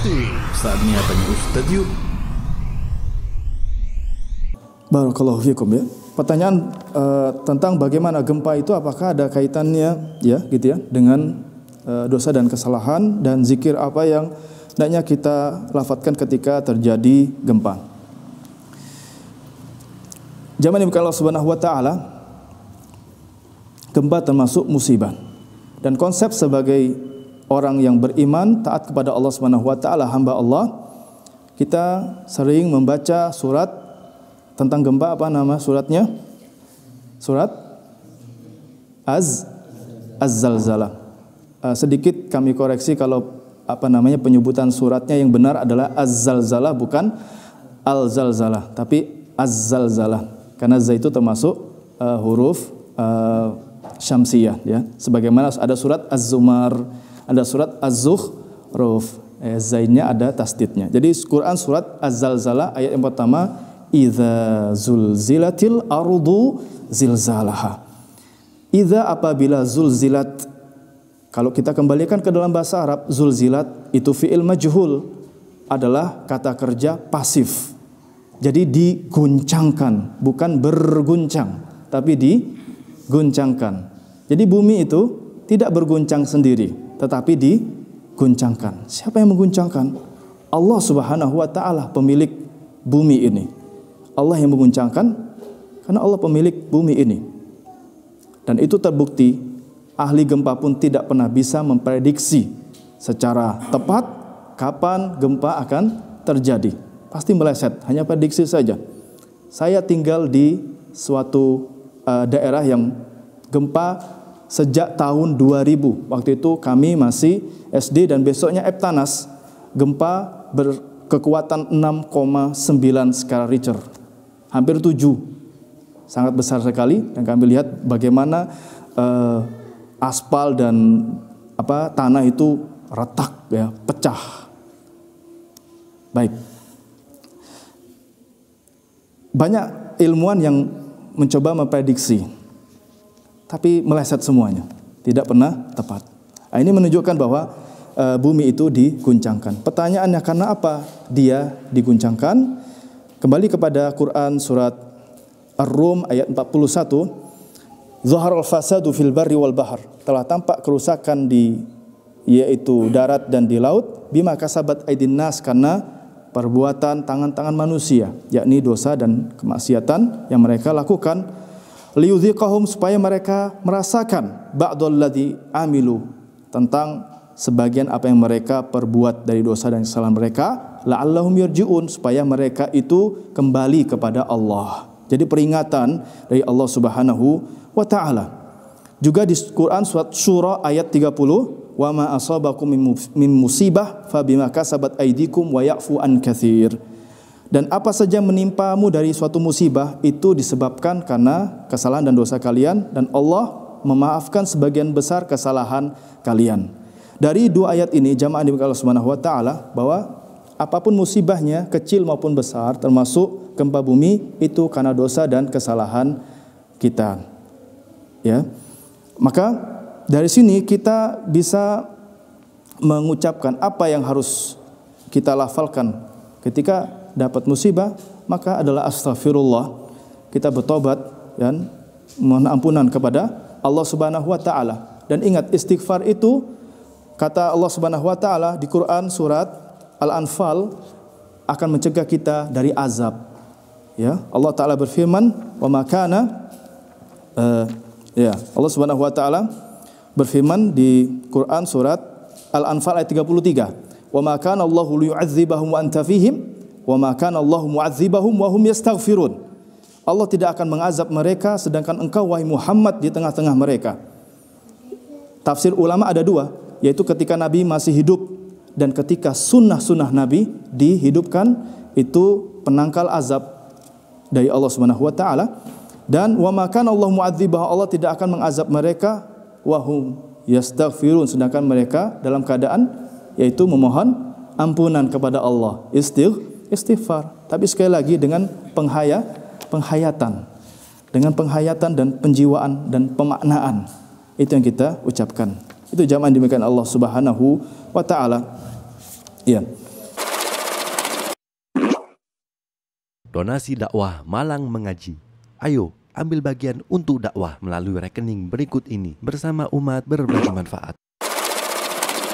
Ты. Saatnya tanya Ustaz yuk. kalau fikum ya. Pertanyaan uh, tentang bagaimana gempa itu apakah ada kaitannya ya gitu ya dengan uh, dosa dan kesalahan dan zikir apa yang hendaknya kita lafadzkan ketika terjadi gempa. Zaman ini Allah Subhanahu wa taala gempa termasuk musibah. Dan konsep sebagai orang yang beriman taat kepada Allah Subhanahu wa taala hamba Allah kita sering membaca surat tentang gempa apa nama suratnya surat az az-zalzalah uh, sedikit kami koreksi kalau apa namanya penyebutan suratnya yang benar adalah az-zalzalah bukan al-zalzalah tapi az-zalzalah karena za itu termasuk uh, huruf uh, syamsiyah ya sebagaimana ada surat az-zumar ada surat Az-Zukhruf. Eh, zainnya ada tasdidnya. Jadi Quran surat Az-Zalzalah ayat yang pertama idza zulzilatil ardu zilzalaha. Idza apabila zulzilat kalau kita kembalikan ke dalam bahasa Arab zulzilat itu fi'il majhul adalah kata kerja pasif. Jadi diguncangkan, bukan berguncang, tapi diguncangkan. Jadi bumi itu tidak berguncang sendiri tetapi diguncangkan. Siapa yang mengguncangkan? Allah Subhanahu wa taala pemilik bumi ini. Allah yang mengguncangkan karena Allah pemilik bumi ini. Dan itu terbukti ahli gempa pun tidak pernah bisa memprediksi secara tepat kapan gempa akan terjadi. Pasti meleset, hanya prediksi saja. Saya tinggal di suatu uh, daerah yang gempa sejak tahun 2000. Waktu itu kami masih SD dan besoknya Eptanas gempa berkekuatan 6,9 skala Richter. Hampir 7. Sangat besar sekali dan kami lihat bagaimana eh, aspal dan apa tanah itu retak ya, pecah. Baik. Banyak ilmuwan yang mencoba memprediksi tapi meleset semuanya, tidak pernah tepat. Nah, ini menunjukkan bahwa e, bumi itu diguncangkan. Pertanyaannya karena apa dia diguncangkan? Kembali kepada Quran surat Ar-Rum ayat 41, Zuhar al-fasadu fil barri wal bahar. Telah tampak kerusakan di yaitu darat dan di laut bima kasabat aidin nas karena perbuatan tangan-tangan manusia yakni dosa dan kemaksiatan yang mereka lakukan liudhiqahum supaya mereka merasakan ba'dalladzi amilu tentang sebagian apa yang mereka perbuat dari dosa dan kesalahan mereka la'allahum yarji'un supaya mereka itu kembali kepada Allah. Jadi peringatan dari Allah Subhanahu wa taala. Juga di Quran surat Syura ayat 30, "Wa ma asabakum min musibah fabima kasabat aydikum wa ya'fu an katsir." Dan apa saja menimpamu dari suatu musibah itu disebabkan karena kesalahan dan dosa kalian dan Allah memaafkan sebagian besar kesalahan kalian. Dari dua ayat ini jamaah di Allah Subhanahu wa taala bahwa apapun musibahnya kecil maupun besar termasuk gempa bumi itu karena dosa dan kesalahan kita. Ya. Maka dari sini kita bisa mengucapkan apa yang harus kita lafalkan ketika dapat musibah, maka adalah astagfirullah. Kita bertobat dan mohon ampunan kepada Allah Subhanahu wa taala. Dan ingat istighfar itu kata Allah Subhanahu wa taala di Quran surat Al-Anfal akan mencegah kita dari azab. Ya, Allah taala berfirman, "Wa makana uh, eh, ya, Allah Subhanahu wa taala berfirman di Quran surat Al-Anfal ayat 33. "Wa ma Allahu liyu'adzibahum wa anta fihim Wa Allah mu'adzibahum wa hum yastaghfirun. Allah tidak akan mengazab mereka sedangkan engkau wahai Muhammad di tengah-tengah mereka. Tafsir ulama ada dua, yaitu ketika Nabi masih hidup dan ketika sunnah-sunnah Nabi dihidupkan itu penangkal azab dari Allah Subhanahu wa taala dan wa makan Allah mu'adzibah Allah tidak akan mengazab mereka wahum yastaghfirun sedangkan mereka dalam keadaan yaitu memohon ampunan kepada Allah istigh istighfar. Tapi sekali lagi dengan penghaya, penghayatan. Dengan penghayatan dan penjiwaan dan pemaknaan. Itu yang kita ucapkan. Itu zaman demikian Allah Subhanahu wa taala. Iya. Donasi dakwah Malang mengaji. Ayo ambil bagian untuk dakwah melalui rekening berikut ini bersama umat berbagi manfaat.